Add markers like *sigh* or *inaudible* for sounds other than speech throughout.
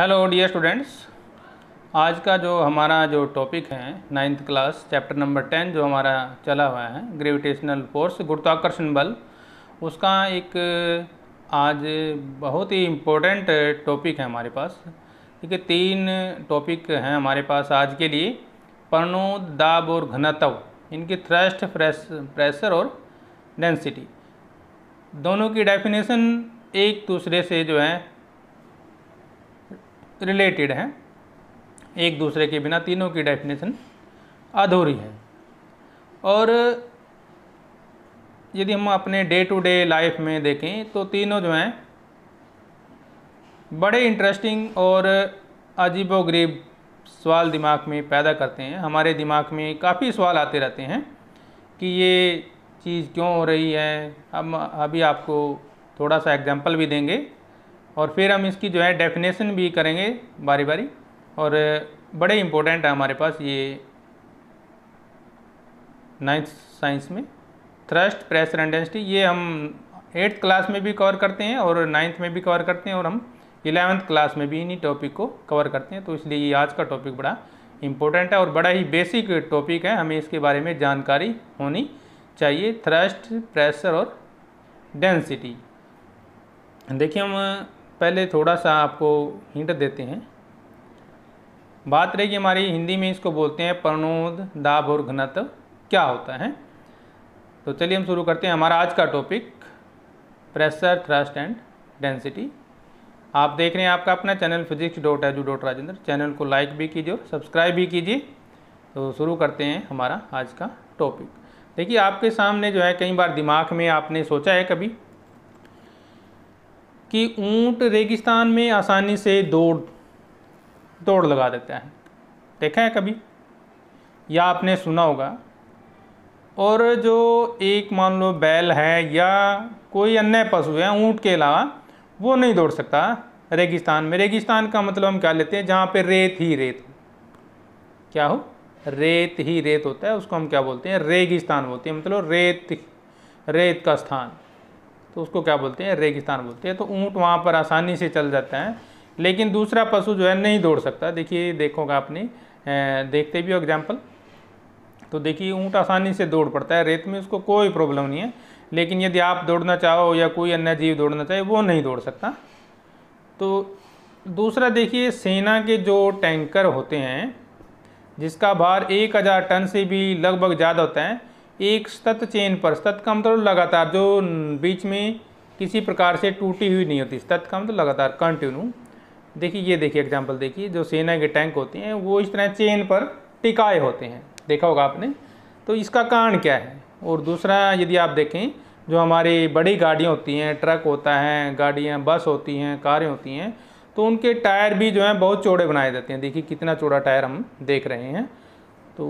hello dear students आज का जो हमारा जो टॉपिक है ninth class chapter number ten जो हमारा चला हुआ है ग्रेविटेशनल फोर्स गुरुत्वाकर्षण बल उसका एक आज बहुत ही इम्पोर्टेंट टॉपिक है हमारे पास ठीक है तीन टॉपिक हैं हमारे पास आज के लिए पर्णो दाब और घनत्व इनकी थ्रस्ट प्रेशर और डेंसिटी दोनों की डेफिनेशन एक दूसरे से जो है रिलेटेड हैं एक दूसरे के बिना तीनों की डेफिनेशन अधूरी है और यदि हम अपने डे टू डे लाइफ में देखें तो तीनों जो हैं बड़े इंटरेस्टिंग और अजीबोगरीब सवाल दिमाग में पैदा करते हैं हमारे दिमाग में काफ़ी सवाल आते रहते हैं कि ये चीज़ क्यों हो रही है हम अभी आपको थोड़ा सा एग्जाम्पल भी देंगे और फिर हम इसकी जो है डेफिनेशन भी करेंगे बारी बारी और बड़े इम्पोर्टेंट है हमारे पास ये नाइन्थ साइंस में थ्रस्ट प्रेशर एंड डेंसिटी ये हम एट्थ क्लास में भी कवर करते हैं और नाइन्थ में भी कवर करते हैं और हम इलेवेंथ क्लास में भी इन्हीं टॉपिक को कवर करते हैं तो इसलिए ये आज का टॉपिक बड़ा इम्पोर्टेंट है और बड़ा ही बेसिक टॉपिक है हमें इसके बारे में जानकारी होनी चाहिए थ्रस्ट प्रेशर और डेंसिटी देखिए हम पहले थोड़ा सा आपको हिंट देते हैं बात रहेगी हमारी हिंदी में इसको बोलते हैं प्रणोद दाब और घनत्व क्या होता है तो चलिए हम शुरू करते हैं हमारा आज का topic pressure thrust and density आप देख रहे हैं आपका अपना channel physics dot edu dot Rajendra channel को लाइक भी कीजिए और सब्सक्राइब भी कीजिए तो शुरू करते हैं हमारा आज का टॉपिक देखिए आपके सामने जो है कई बार दिमाग में आपने सोचा है कभी कि ऊंट रेगिस्तान में आसानी से दौड़ दौड़ लगा देता है देखा है कभी या आपने सुना होगा और जो एक मान लो बैल है या कोई अन्य पशु है ऊँट के अलावा वो नहीं दौड़ सकता रेगिस्तान में रेगिस्तान का मतलब हम क्या लेते हैं जहाँ पे रेत ही रेत हो क्या हो रेत ही रेत होता है उसको हम क्या बोलते हैं रेगिस्तान बोलते हैं मतलब रेत रेत का स्थान तो उसको क्या बोलते हैं रेगिस्तान बोलते हैं तो ऊँट वहाँ पर आसानी से चल जाता है लेकिन दूसरा पशु जो है नहीं दौड़ सकता देखिए देखोगा आपने देखते भी हो एग्जाम्पल तो देखिए ऊँट आसानी से दौड़ पड़ता है रेत में उसको कोई प्रॉब्लम नहीं है लेकिन यदि आप दौड़ना चाहो या कोई अन्य जीव दौड़ना चाहे वो नहीं दौड़ सकता तो दूसरा देखिए सेना के जो टैंकर होते हैं जिसका भार एक हज़ार टन से भी लगभग ज़्यादा होता है एक सतत चेन पर सतत का मतलब तो लगातार जो बीच में किसी प्रकार से टूटी हुई नहीं होती सतत का मतलब तो लगातार कंटिन्यू देखिए ये देखिए एग्जांपल देखिए जो सेना के टैंक होते हैं वो इस तरह चेन पर टिकाए होते हैं देखा होगा आपने तो इसका कारण क्या है और दूसरा यदि आप देखें जो हमारी बड़ी गाड़ियाँ होती हैं ट्रक होता है गाड़ियाँ बस होती हैं कारें होती हैं तो उनके टायर भी जो हैं बहुत चौड़े बनाए जाते हैं देखिए कितना चौड़ा टायर हम देख रहे हैं तो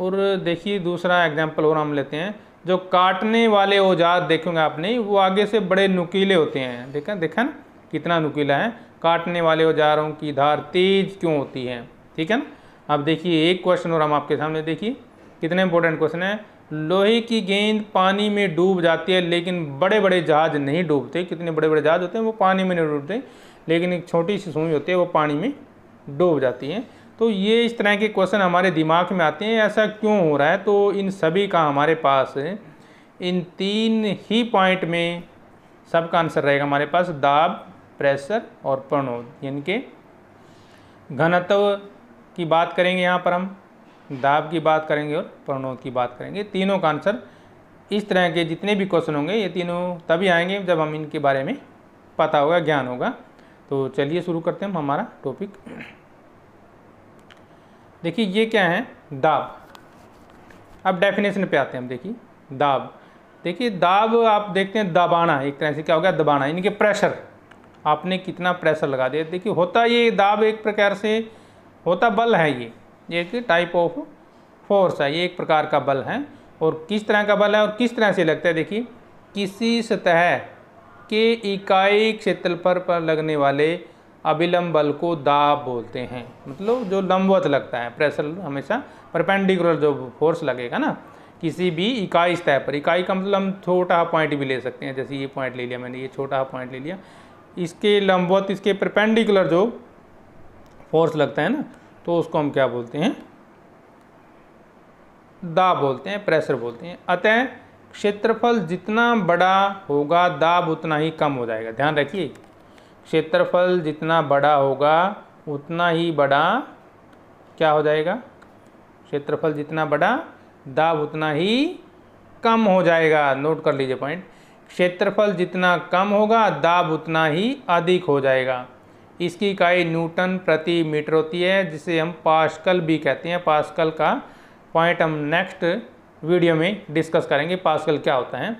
और देखिए दूसरा एग्जाम्पल और हम लेते हैं जो काटने वाले औजार देखेंगे आपने वो आगे से बड़े नुकीले होते हैं देखें देखा ना कितना नुकीला है काटने वाले औजारों की धार तेज क्यों होती है ठीक है अब देखिए एक क्वेश्चन और हम आपके सामने देखिए कितने इंपॉर्टेंट क्वेश्चन है लोहे की गेंद पानी में डूब जाती है लेकिन बड़े बड़े जहाज नहीं डूबते कितने बड़े बड़े जहाज होते हैं वो पानी में नहीं डूबते लेकिन एक छोटी सी सूई होती है वो पानी में डूब जाती है तो ये इस तरह के क्वेश्चन हमारे दिमाग में आते हैं ऐसा क्यों हो रहा है तो इन सभी का हमारे पास इन तीन ही पॉइंट में सबका आंसर रहेगा हमारे पास दाब प्रेशर और प्रणोद यानी कि घनत्व की बात करेंगे यहाँ पर हम दाब की बात करेंगे और प्रणोद की बात करेंगे तीनों का आंसर इस तरह के जितने भी क्वेश्चन होंगे ये तीनों तभी आएंगे जब हम इनके बारे में पता होगा ज्ञान होगा तो चलिए शुरू करते हैं हमारा टॉपिक देखिए ये क्या है दाब अब डेफिनेशन पे आते हैं हम देखिए दाब देखिए दाब आप देखते हैं दबाना एक तरह से क्या हो गया दबाना यानी कि प्रेशर आपने कितना प्रेशर लगा दिया देखिए होता ये दाब एक प्रकार से होता बल है ये एक टाइप ऑफ फोर्स है ये एक प्रकार का बल है और किस तरह का बल है और किस तरह से लगता है देखिए किसी सतह के इकाई क्षेत्र पर, पर लगने वाले अभिलंब बल को दाब बोलते हैं मतलब जो लंबवत लगता है प्रेशर हमेशा परपेंडिकुलर जो फोर्स लगेगा ना किसी भी इकाई स्तर पर इकाई का मतलब हम छोटा पॉइंट भी ले सकते हैं जैसे ये पॉइंट ले लिया मैंने ये छोटा पॉइंट ले लिया इसके लंबवत इसके परपेंडिकुलर जो फोर्स लगता है ना तो उसको हम क्या बोलते हैं दाब बोलते हैं प्रेशर बोलते हैं अतः क्षेत्रफल जितना बड़ा होगा दाब उतना ही कम हो जाएगा ध्यान रखिए क्षेत्रफल जितना बड़ा होगा उतना ही बड़ा क्या हो जाएगा क्षेत्रफल जितना बड़ा दाब उतना ही कम हो जाएगा नोट कर लीजिए पॉइंट क्षेत्रफल जितना कम होगा दाब उतना ही अधिक हो जाएगा इसकी इकाई न्यूटन प्रति मीटर होती है जिसे हम पास्कल भी कहते हैं पास्कल का पॉइंट हम नेक्स्ट वीडियो में डिस्कस करेंगे पास्कल क्या होता है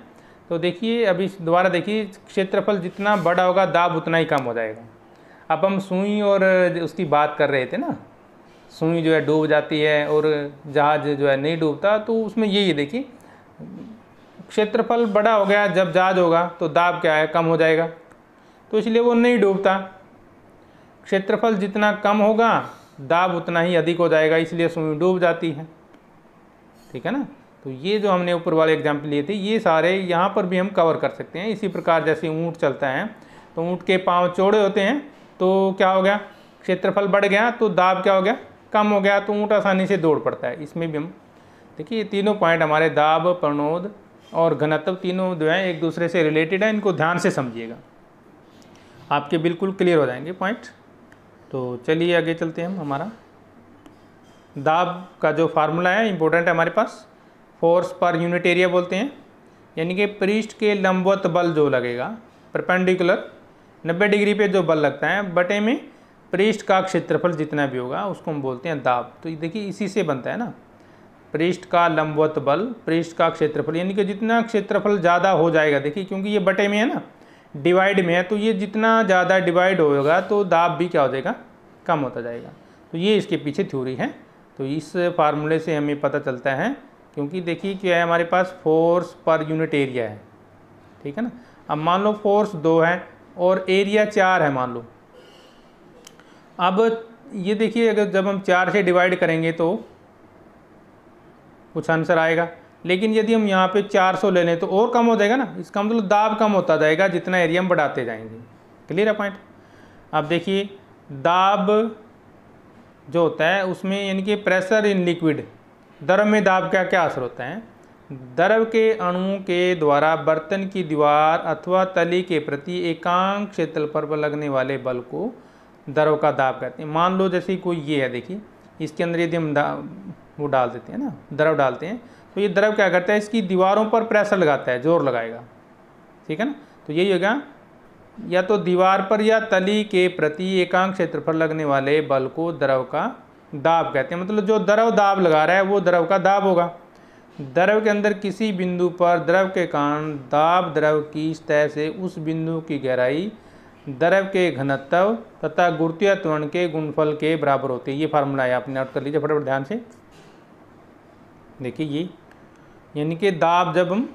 तो देखिए अभी दोबारा देखिए क्षेत्रफल जितना बड़ा होगा दाब उतना ही कम हो जाएगा अब हम सुई और उसकी बात कर रहे थे ना सुई जो है डूब जाती है और जहाज जो है नहीं डूबता तो उसमें यही है देखिए क्षेत्रफल बड़ा हो गया जब जहाज होगा तो दाब क्या है कम हो जाएगा तो इसलिए वो नहीं डूबता क्षेत्रफल जितना कम होगा दाब उतना ही अधिक हो जाएगा इसलिए सुई डूब जाती है ठीक है ना तो ये जो हमने ऊपर वाले एग्जाम्पल लिए थे ये सारे यहाँ पर भी हम कवर कर सकते हैं इसी प्रकार जैसे ऊँट चलता है तो ऊँट के पाँव चौड़े होते हैं तो क्या हो गया क्षेत्रफल बढ़ गया तो दाब क्या हो गया कम हो गया तो ऊँट आसानी से दौड़ पड़ता है इसमें भी हम देखिए ये तीनों पॉइंट हमारे दाब प्रणोद और घनत्व तीनों जो हैं एक दूसरे से रिलेटेड हैं इनको ध्यान से समझिएगा आपके बिल्कुल क्लियर हो जाएंगे पॉइंट तो चलिए आगे चलते हैं हम हमारा दाब का जो फार्मूला है इम्पोर्टेंट है हमारे पास फोर्स पर यूनिट एरिया बोलते हैं यानी कि पृष्ठ के लंबवत बल जो लगेगा परपेंडिकुलर 90 डिग्री पे जो बल लगता है बटे में पृष्ठ का क्षेत्रफल जितना भी होगा उसको हम बोलते हैं दाब तो देखिए इसी से बनता है ना पृष्ठ का लंबवत बल पृष्ठ का क्षेत्रफल यानी कि जितना क्षेत्रफल ज़्यादा हो जाएगा देखिए क्योंकि ये बटे में है ना डिवाइड में है तो ये जितना ज़्यादा डिवाइड होगा तो दाब भी क्या हो जाएगा कम होता जाएगा तो ये इसके पीछे थ्योरी है तो इस फार्मूले से हमें पता चलता है क्योंकि देखिए क्या है हमारे पास फोर्स पर यूनिट एरिया है ठीक है ना अब मान लो फोर्स दो है और एरिया चार है मान लो अब ये देखिए अगर जब हम चार से डिवाइड करेंगे तो कुछ आंसर आएगा लेकिन यदि हम यहाँ पे 400 ले लें तो और कम हो जाएगा ना इसका मतलब दाब कम होता जाएगा जितना एरिया हम बढ़ाते जाएंगे क्लियर है पॉइंट अब देखिए दाब जो होता है उसमें यानी कि प्रेशर इन लिक्विड द्रव में दाब का क्या असर होता है द्रव के अणुओं के द्वारा बर्तन की दीवार अथवा तली के प्रति एकांक क्षेत्र पर लगने वाले बल को द्रव का दाब कहते हैं मान लो जैसे कोई ये है देखिए इसके अंदर यदि हम वो डाल देते हैं ना द्रव डालते हैं तो ये द्रव क्या करता है इसकी दीवारों पर प्रेशर लगाता है जोर लगाएगा ठीक है ना तो यही होगा या तो दीवार पर या तली के प्रति एकांक क्षेत्र पर लगने वाले बल को द्रव का दाब कहते हैं मतलब जो द्रव दाब लगा रहा है वो द्रव का दाब होगा द्रव के अंदर किसी बिंदु पर द्रव के कारण दाब द्रव की सतह से उस बिंदु की गहराई द्रव के घनत्व तथा गुरुत्वीय त्वरण के गुणफल के बराबर होते हैं ये फार्मूला है आपने नोट कर लीजिए फटाफट ध्यान से देखिए ये यानी कि दाब जब हम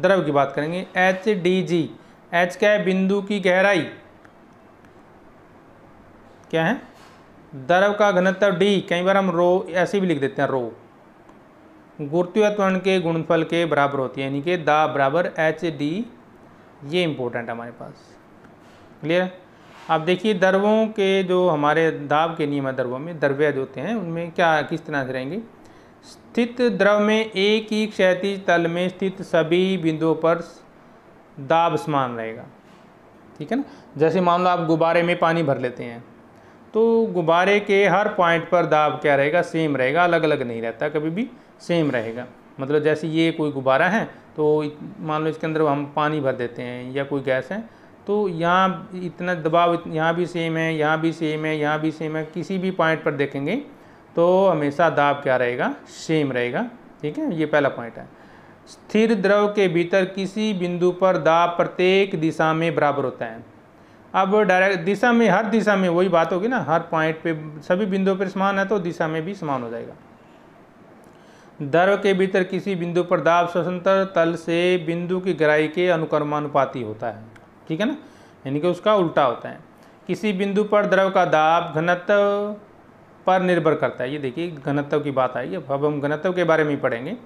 द्रव की बात करेंगे एच डी जी एच क्या है बिंदु की गहराई क्या है द्रव का घनत्व डी कई बार हम रो ऐसे भी लिख देते हैं रो गुरुत्व त्वरण के गुणफल के बराबर होती है यानी कि दा बराबर एच डी ये इम्पोर्टेंट हमारे पास क्लियर अब देखिए द्रवों के जो हमारे दाब के नियम है द्रवों में जो होते हैं उनमें क्या किस तरह से रहेंगे स्थित द्रव में एक ही क्षैतिज तल में स्थित सभी बिंदुओं पर दाब समान रहेगा ठीक है ना जैसे मान लो आप गुब्बारे में पानी भर लेते हैं तो गुब्बारे के हर पॉइंट पर दाब क्या रहेगा सेम रहेगा अलग अलग नहीं रहता कभी भी सेम रहेगा मतलब जैसे ये कोई गुब्बारा है तो मान लो इसके अंदर हम पानी भर देते हैं या कोई गैस है तो यहाँ इतना दबाव यहाँ भी सेम है यहाँ भी सेम है यहाँ भी सेम है किसी भी पॉइंट पर देखेंगे तो हमेशा दाब क्या रहेगा सेम रहेगा ठीक है ये पहला पॉइंट है स्थिर द्रव के भीतर किसी बिंदु पर दाब प्रत्येक दिशा में बराबर होता है अब डायरेक्ट दिशा में हर दिशा में वही बात होगी ना हर पॉइंट पे सभी बिंदुओं पर समान है तो दिशा में भी समान हो जाएगा दर्व के भीतर किसी बिंदु पर दाब स्वतंत्र तल से बिंदु की गहराई के अनुक्रमानुपाती होता है ठीक है ना यानी कि उसका उल्टा होता है किसी बिंदु पर द्रव का दाब घनत्व पर निर्भर करता है ये देखिए घनत्व की बात आई अब हम घनत्व के बारे में पढ़ेंगे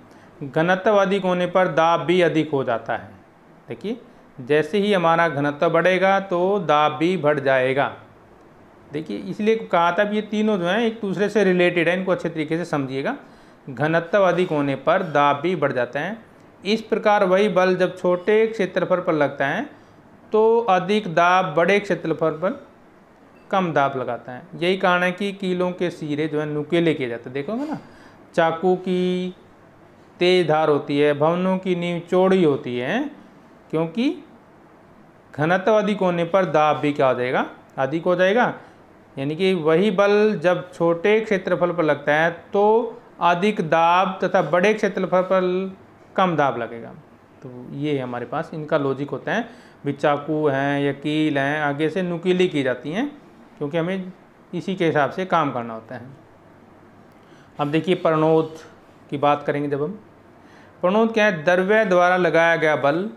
घनत्व अधिक होने पर दाब भी अधिक हो जाता है देखिए जैसे ही हमारा घनत्व बढ़ेगा तो दाब भी बढ़ जाएगा देखिए इसलिए कहा था ये तीनों जो हैं एक दूसरे से रिलेटेड हैं इनको अच्छे तरीके से समझिएगा घनत्व अधिक होने पर दाब भी बढ़ जाते हैं इस प्रकार वही बल जब छोटे क्षेत्रफल पर लगता है तो अधिक दाब बड़े क्षेत्रफल पर कम दाब लगाते हैं यही कारण है कि कीलों के सिरे जो है नुकेले किए जाते हैं देखोगे ना चाकू की तेज धार होती है भवनों की नींव चौड़ी होती है क्योंकि घनत्व अधिक होने पर दाब भी क्या हो जाएगा अधिक हो जाएगा यानी कि वही बल जब छोटे क्षेत्रफल पर लगता है तो अधिक दाब तथा बड़े क्षेत्रफल पर कम दाब लगेगा तो ये हमारे पास इनका लॉजिक होता है भी चाकू हैं या कील हैं आगे से नुकीली की जाती हैं क्योंकि हमें इसी के हिसाब से काम करना होता है अब देखिए प्रणोद की बात करेंगे जब हम प्रणोद क्या है द्रव्य द्वारा लगाया गया बल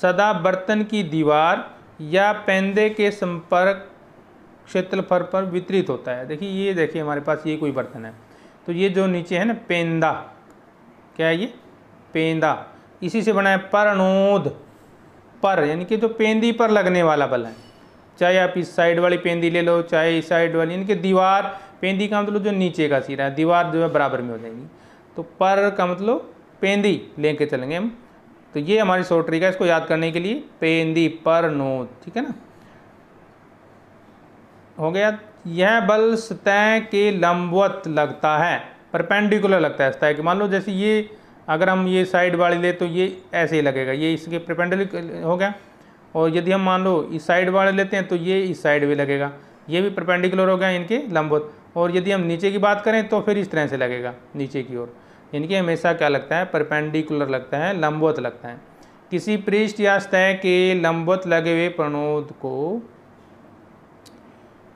सदा बर्तन की दीवार या पैंदे के संपर्क क्षेत्रफल पर वितरित होता है देखिए ये देखिए हमारे पास ये कोई बर्तन है तो ये जो नीचे है ना पेंदा क्या है ये पेंदा इसी से बना है अनोद पर यानी कि जो तो पेंदी पर लगने वाला बल है चाहे आप इस साइड वाली पेंदी ले लो चाहे इस साइड वाली यानी कि दीवार पेंदी का मतलब जो नीचे का सिरा है दीवार जो है बराबर में हो जाएगी तो पर का मतलब पेंदी लेके चलेंगे हम तो ये हमारी शॉर्ट ट्रिक है इसको याद करने के लिए दी पर नो ठीक है ना हो गया यह बल सतह के लंबवत लगता है परपेंडिकुलर लगता है सतह के मान लो जैसे ये अगर हम ये साइड वाली ले तो ये ऐसे ही लगेगा ये इसके परपेंडिकुलर हो गया और यदि हम मान लो इस साइड वाले लेते हैं तो ये इस साइड भी लगेगा ये भी परपेंडिकुलर हो गया इनके लंबवत और यदि हम नीचे की बात करें तो फिर इस तरह से लगेगा नीचे की ओर इनके हमेशा क्या लगता है परपेंडिकुलर लगता है लंबवत लगता है किसी पृष्ठ या सतह के लंबवत लगे हुए प्रणोद को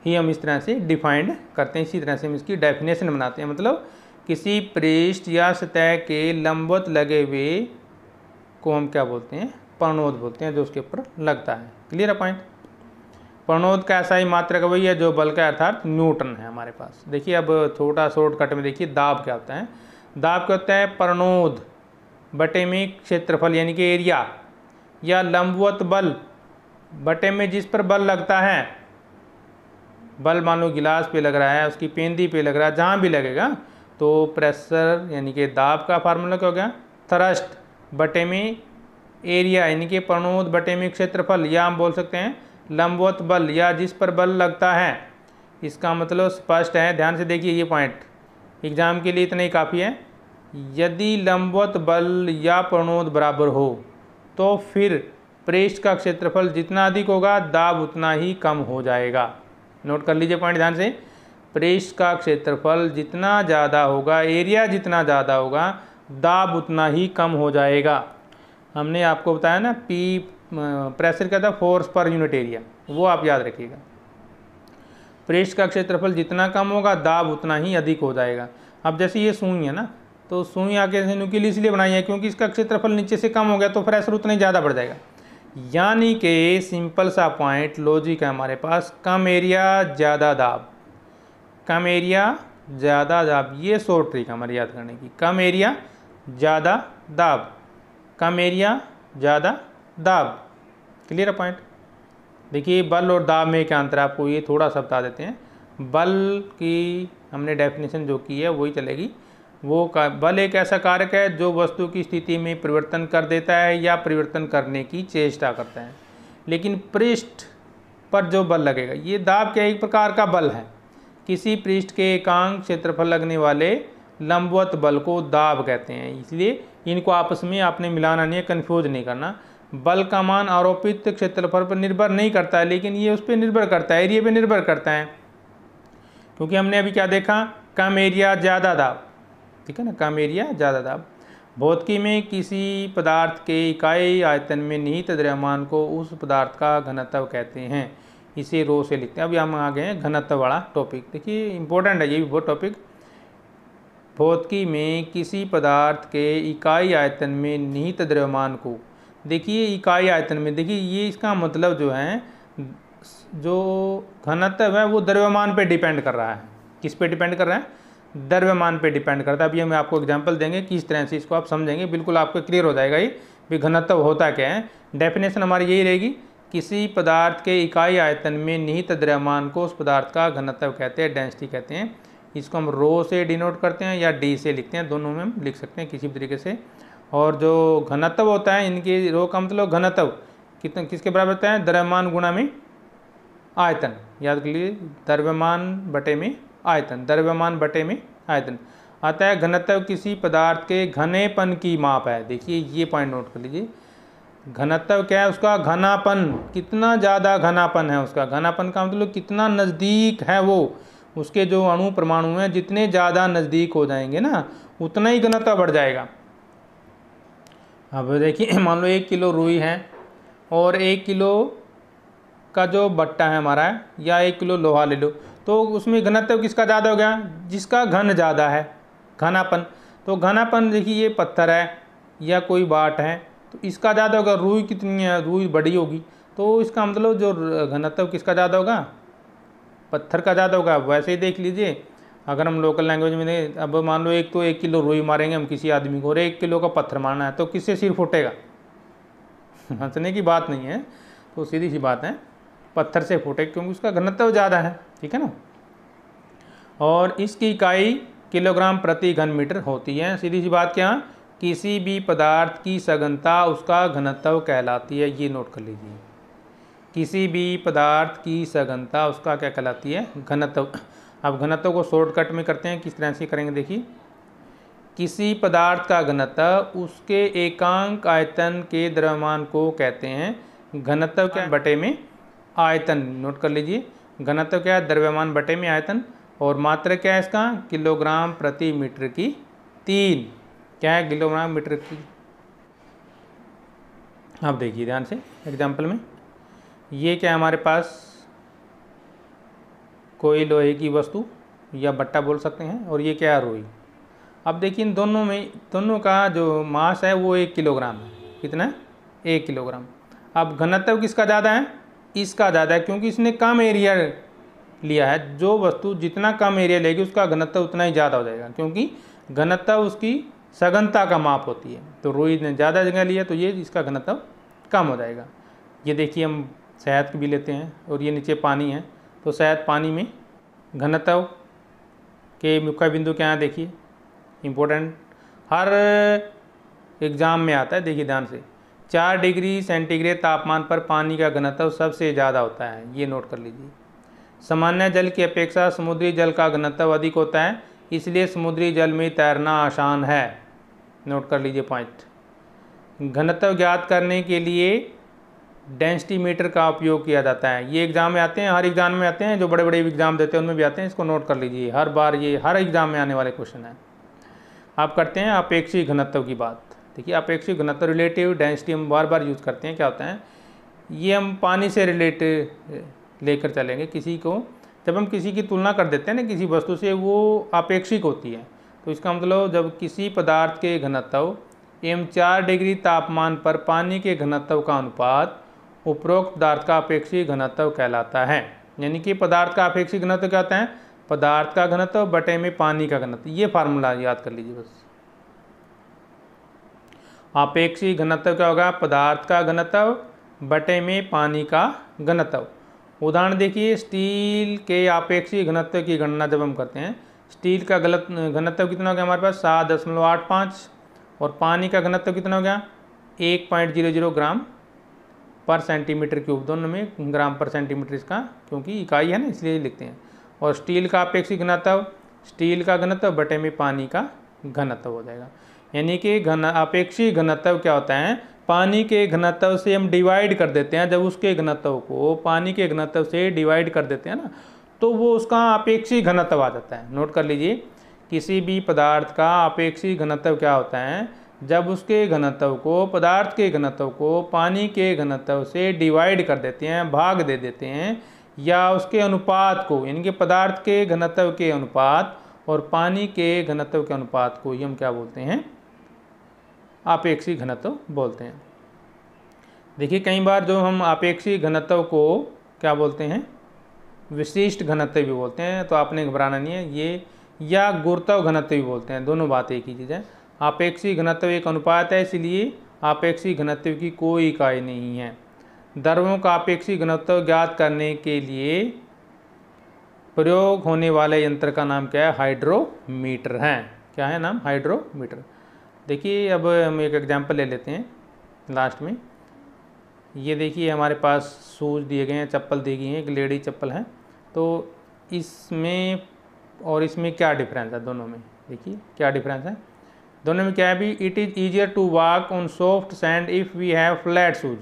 ही हम इस तरह से डिफाइंड करते हैं इसी तरह से हम इसकी डेफिनेशन बनाते हैं मतलब किसी पृष्ठ या सतह के लंबवत लगे हुए को हम क्या बोलते हैं प्रणोद बोलते हैं जो उसके ऊपर लगता है क्लियर है पॉइंट प्रणोद का ऐसा ही मात्रक वही है जो बल का अर्थात न्यूटन है हमारे पास देखिए अब छोटा शॉर्टकट में देखिए दाब क्या होता है दाब क्या होता है प्रणोद बटे में क्षेत्रफल यानी कि एरिया या लंबवत बल बटे में जिस पर बल लगता है बल मान लो गिलास पे लग रहा है उसकी पेंदी पे लग रहा है जहाँ भी लगेगा तो प्रेशर यानी कि दाब का फार्मूला क्या हो गया थ्रस्ट बटे में एरिया यानी कि प्रणोद बटे में क्षेत्रफल या हम बोल सकते हैं लंबवत बल या जिस पर बल लगता है इसका मतलब स्पष्ट है ध्यान से देखिए ये पॉइंट एग्ज़ाम के लिए इतना ही काफ़ी है यदि लंबवत बल या प्रणोद बराबर हो तो फिर पृष्ठ का क्षेत्रफल जितना अधिक होगा दाब उतना ही कम हो जाएगा नोट कर लीजिए पॉइंट ध्यान से पृष्ठ का क्षेत्रफल जितना ज़्यादा होगा एरिया जितना ज़्यादा होगा दाब उतना ही कम हो जाएगा हमने आपको बताया ना पी प्रेशर क्या था फोर्स पर यूनिट एरिया वो आप याद रखिएगा पृष्ठ का क्षेत्रफल जितना कम होगा दाब उतना ही अधिक हो जाएगा अब जैसे ये सुई है ना तो सुई आगे से नुकीली इसलिए बनाई है क्योंकि इसका क्षेत्रफल नीचे से कम हो गया तो प्रेशर उतना ही ज़्यादा बढ़ जाएगा यानी कि सिंपल सा पॉइंट लॉजिक है हमारे पास कम एरिया ज़्यादा दाब कम एरिया ज़्यादा दाब ये सो ट्रिक हमारे याद करने की कम एरिया ज़्यादा दाब कम एरिया ज़्यादा दाब क्लियर है पॉइंट देखिए बल और दाब में क्या अंतर है आपको ये थोड़ा सा बता देते हैं बल की हमने डेफिनेशन जो की है वही चलेगी वो का बल एक ऐसा कारक है जो वस्तु की स्थिति में परिवर्तन कर देता है या परिवर्तन करने की चेष्टा करता है लेकिन पृष्ठ पर जो बल लगेगा ये दाब क्या एक प्रकार का बल है किसी पृष्ठ के एकांक क्षेत्रफल लगने वाले लंबवत बल को दाब कहते हैं इसलिए इनको आपस में आपने मिलाना नहीं है कन्फ्यूज नहीं करना बल का मान आरोपित क्षेत्रफल पर निर्भर नहीं करता है लेकिन ये उस पर निर्भर करता है एरिया पर निर्भर करता है क्योंकि हमने अभी क्या देखा कम एरिया ज़्यादा दाब ठीक है ना कम एरिया ज़्यादा दाब भौतिकी में किसी पदार्थ के इकाई आयतन में निहित द्रव्यमान को उस पदार्थ का घनत्व कहते हैं इसे रो से लिखते हैं अभी हम आ गए हैं घनत्व वाला टॉपिक देखिए इंपॉर्टेंट है ये भी बहुत टॉपिक भौतिकी में किसी पदार्थ के इकाई आयतन में निहित द्रव्यमान को देखिए इकाई आयतन में देखिए ये इसका मतलब जो है जो घनत्व है वो द्रव्यमान पर डिपेंड कर रहा है किस पर डिपेंड कर रहा है द्रव्यमान पे डिपेंड करता है अभी हम आपको एग्जांपल देंगे किस तरह से इसको आप समझेंगे बिल्कुल आपको क्लियर हो जाएगा ये भी घनत्व होता क्या है डेफिनेशन हमारी यही रहेगी किसी पदार्थ के इकाई आयतन में निहित द्रव्यमान को उस पदार्थ का घनत्व कहते हैं डेंसिटी कहते हैं इसको हम रो से डिनोट करते हैं या डी से लिखते हैं दोनों में हम लिख सकते हैं किसी भी तरीके से और जो घनत्व होता है इनके रो का मतलब घनत्व कितना किसके बराबर होता है द्रव्यमान गुणा में आयतन याद कर लिए द्रव्यमान बटे में आयतन द्रव्यमान बटे में आयतन आता है घनत्व किसी पदार्थ के घनेपन की माप है देखिए ये पॉइंट नोट कर लीजिए घनत्व क्या है उसका घनापन कितना ज़्यादा घनापन है उसका घनापन का मतलब कितना नज़दीक है वो उसके जो अणु परमाणु हैं जितने ज़्यादा नज़दीक हो जाएंगे ना उतना ही घनत्व बढ़ जाएगा अब देखिए *clears throat* मान लो एक किलो रुई है और एक किलो का जो बट्टा है हमारा या एक किलो लोहा ले लो तो उसमें घनत्व किसका ज़्यादा हो गया जिसका घन ज़्यादा है घनापन तो घनापन देखिए ये पत्थर है या कोई बाट है तो इसका ज़्यादा होगा रुई कितनी है रुई बड़ी होगी तो इसका मतलब जो घनत्व किसका ज़्यादा होगा पत्थर का ज़्यादा होगा वैसे ही देख लीजिए अगर हम लोकल लैंग्वेज में अब मान लो एक तो एक किलो रूई मारेंगे हम किसी आदमी को और एक किलो का पत्थर मारना है तो किससे सिर फूटेगा *laughs* हंसने की बात नहीं है तो सीधी सी बात है पत्थर से फूटेगा क्योंकि उसका घनत्व ज़्यादा है ठीक है ना और इसकी इकाई किलोग्राम प्रति घन मीटर होती है सीधी सी बात क्या किसी भी पदार्थ की सघनता उसका घनत्व कहलाती है ये नोट कर लीजिए किसी भी पदार्थ की सघनता उसका क्या कहलाती है घनत्व अब घनत्व को शॉर्टकट में करते हैं किस तरह से करेंगे देखिए किसी पदार्थ का घनत्व उसके एकांक आयतन के द्रव्यमान को कहते हैं घनत्व के बटे में आयतन नोट कर लीजिए घनत्व क्या है द्रव्यमान बटे में आयतन और मात्रा क्या है इसका किलोग्राम प्रति मीटर की तीन क्या है किलोग्राम मीटर की आप देखिए ध्यान से एग्जाम्पल में ये क्या है हमारे पास कोई लोहे की वस्तु या बट्टा बोल सकते हैं और ये क्या है रोई अब देखिए इन दोनों में दोनों का जो मास है वो एक किलोग्राम है कितना है एक किलोग्राम अब घनत्व किसका ज़्यादा है इसका ज़्यादा है क्योंकि इसने कम एरिया लिया है जो वस्तु जितना कम एरिया लेगी उसका घनत्व उतना ही ज़्यादा हो जाएगा क्योंकि घनत्व उसकी सघनता का माप होती है तो रोई ने ज़्यादा जगह लिया तो ये इसका घनत्व कम हो जाएगा ये देखिए हम शहद भी लेते हैं और ये नीचे पानी है तो शहद पानी में घनत्व के मुख्य बिंदु क्या है देखिए इम्पोर्टेंट हर एग्ज़ाम में आता है देखिए ध्यान से चार डिग्री सेंटीग्रेड तापमान पर पानी का घनत्व सबसे ज़्यादा होता है ये नोट कर लीजिए सामान्य जल की अपेक्षा समुद्री जल का घनत्व अधिक होता है इसलिए समुद्री जल में तैरना आसान है नोट कर लीजिए पॉइंट घनत्व ज्ञात करने के लिए डेंसिटी मीटर का उपयोग किया जाता है ये एग्ज़ाम में आते हैं हर एग्ज़ाम में आते हैं जो बड़े बड़े एग्ज़ाम देते हैं उनमें भी आते हैं इसको नोट कर लीजिए हर बार ये हर एग्ज़ाम में आने वाले क्वेश्चन हैं आप करते हैं अपेक्षी घनत्व की बात देखिए अपेक्षित घनत्व रिलेटिव डेंसिटी हम बार बार यूज़ करते हैं क्या होता है ये हम पानी से रिलेटेड लेकर चलेंगे किसी को जब हम किसी की तुलना कर देते हैं ना किसी वस्तु से वो अपेक्षिक होती है तो इसका मतलब जब किसी पदार्थ के घनत्व एम चार डिग्री तापमान पर पानी के घनत्व का अनुपात उपरोक्त पदार्थ का अपेक्षित घनत्व कहलाता है यानी कि पदार्थ का अपेक्षित घनत्व क्या होता है पदार्थ का घनत्व बटे में पानी का घनत्व ये फार्मूला याद कर लीजिए बस आपेक्षी घनत्व क्या होगा पदार्थ का घनत्व बटे में पानी का घनत्व उदाहरण देखिए स्टील के आपेक्षी घनत्व की गणना जब हम करते हैं स्टील का गलत घनत्व कितना हो गया हमारे पास सात दशमलव आठ पाँच और पानी का घनत्व कितना हो गया एक पॉइंट जीरो जीरो ग्राम पर सेंटीमीटर क्यूब दोनों में ग्राम पर सेंटीमीटर इसका क्योंकि इकाई है ना इसलिए लिखते हैं और स्टील का अपेक्षी घनत्व स्टील का घनत्व बटे में पानी का घनत्व हो जाएगा यानी कि घन अपेक्षी घनत्व क्या होता है पानी के घनत्व से हम डिवाइड कर देते हैं जब उसके घनत्व को पानी के घनत्व से डिवाइड कर देते हैं ना तो वो उसका अपेक्षी घनत्व आ जाता है नोट कर लीजिए किसी भी पदार्थ का अपेक्षी घनत्व क्या होता है जब उसके घनत्व को पदार्थ के घनत्व को पानी के घनत्व से डिवाइड कर देते हैं भाग दे देते हैं या उसके अनुपात को यानी कि पदार्थ के घनत्व के अनुपात और पानी के घनत्व के अनुपात को ही हम क्या बोलते हैं आपेक्षी घनत्व बोलते हैं देखिए कई बार जो हम आपेक्षी घनत्व को क्या बोलते हैं विशिष्ट घनत्व भी बोलते हैं तो आपने घबराना नहीं है ये या गुरुत्व घनत्व भी बोलते हैं दोनों बातें एक ही चीज़ है आपेक्षी घनत्व एक अनुपात है इसलिए आपेक्षी घनत्व की कोई इकाई नहीं है द्रवों का आपेक्षी घनत्व ज्ञात करने के लिए प्रयोग होने वाले यंत्र का नाम क्या है हाइड्रोमीटर है क्या है नाम हाइड्रोमीटर देखिए अब हम एक एग्जांपल ले लेते हैं लास्ट में ये देखिए हमारे पास शूज़ दिए गए हैं चप्पल दी गई हैं एक लेडी चप्पल है तो इसमें और इसमें क्या डिफरेंस है दोनों में देखिए क्या डिफरेंस है दोनों में क्या है भी it is easier to walk on soft sand if we have flat shoes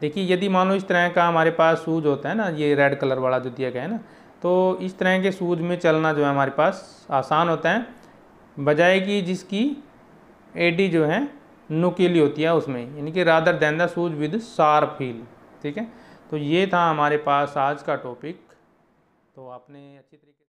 देखिए यदि मानो इस तरह का हमारे पास शूज़ होता है ना ये रेड कलर वाला जो दिया गया है ना तो इस तरह के शूज़ में चलना जो है हमारे पास आसान होता है बजाय कि जिसकी एडी जो है नुकीली होती है उसमें यानी कि rather than the shoes with sharp heel ठीक है तो ये था हमारे पास आज का टॉपिक तो आपने अच्छी